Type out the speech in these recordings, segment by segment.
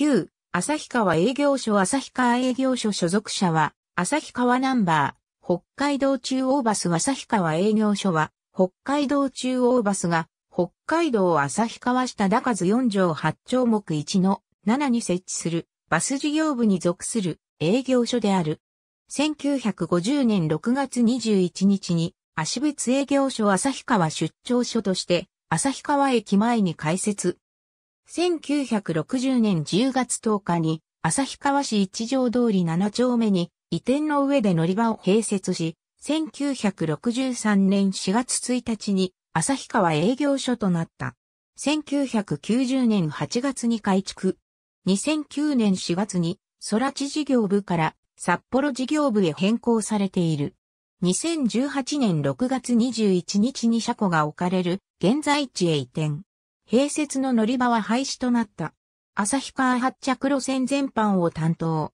9、旭川営業所旭川営業所所属者は、旭川ナンバー、北海道中央バス旭川営業所は、北海道中央バスが、北海道旭川下高津4条8丁目1の7に設置する、バス事業部に属する営業所である。1950年6月21日に、足別営業所旭川出張所として、旭川駅前に開設、1960年10月10日に、旭川市一条通り7丁目に移転の上で乗り場を併設し、1963年4月1日に旭川営業所となった。1990年8月に改築。2009年4月に空知事業部から札幌事業部へ変更されている。2018年6月21日に車庫が置かれる現在地へ移転。併設の乗り場は廃止となった。旭川発着路線全般を担当。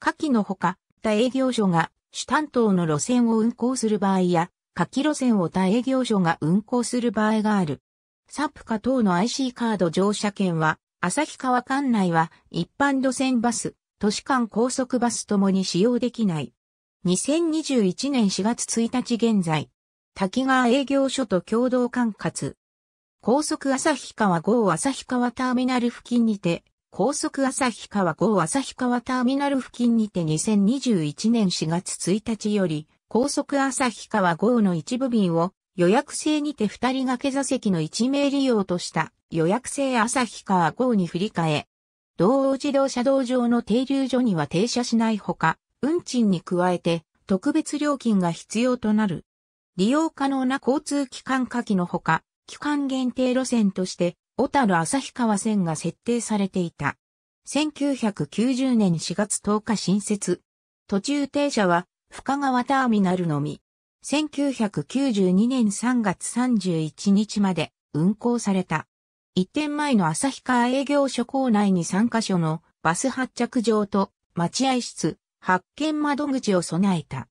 下記のほか、他営業所が主担当の路線を運行する場合や、下記路線を他営業所が運行する場合がある。サップカ等の IC カード乗車券は、旭川管内は一般路線バス、都市間高速バスともに使用できない。2021年4月1日現在、滝川営業所と共同管轄。高速旭川号旭川ターミナル付近にて、高速旭川号旭川ターミナル付近にて2021年4月1日より、高速旭川号の一部便を予約制にて二人掛け座席の一名利用とした予約制旭川号に振り替え、道央自動車道上の停留所には停車しないほか、運賃に加えて特別料金が必要となる。利用可能な交通機関下記のほか、期間限定路線として、小樽旭川線が設定されていた。1990年4月10日新設。途中停車は深川ターミナルのみ。1992年3月31日まで運行された。一点前の旭川営業所構内に3カ所のバス発着場と待合室、発見窓口を備えた。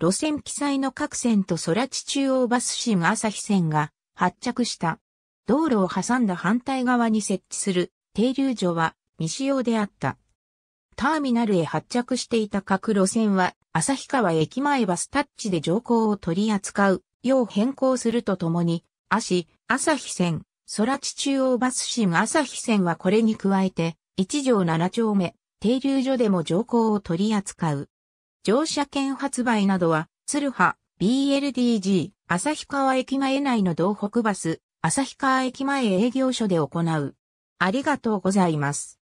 路線記載の各線と空地中央バス新旭線が発着した。道路を挟んだ反対側に設置する停留所は未使用であった。ターミナルへ発着していた各路線は、旭川駅前バスタッチで乗降を取り扱うよう変更するとともに、足、朝日線、空地中央バス新朝日線はこれに加えて、一条七丁目、停留所でも乗降を取り扱う。乗車券発売などは、鶴葉、BLDG、旭川駅前内の道北バス、旭川駅前営業所で行う。ありがとうございます。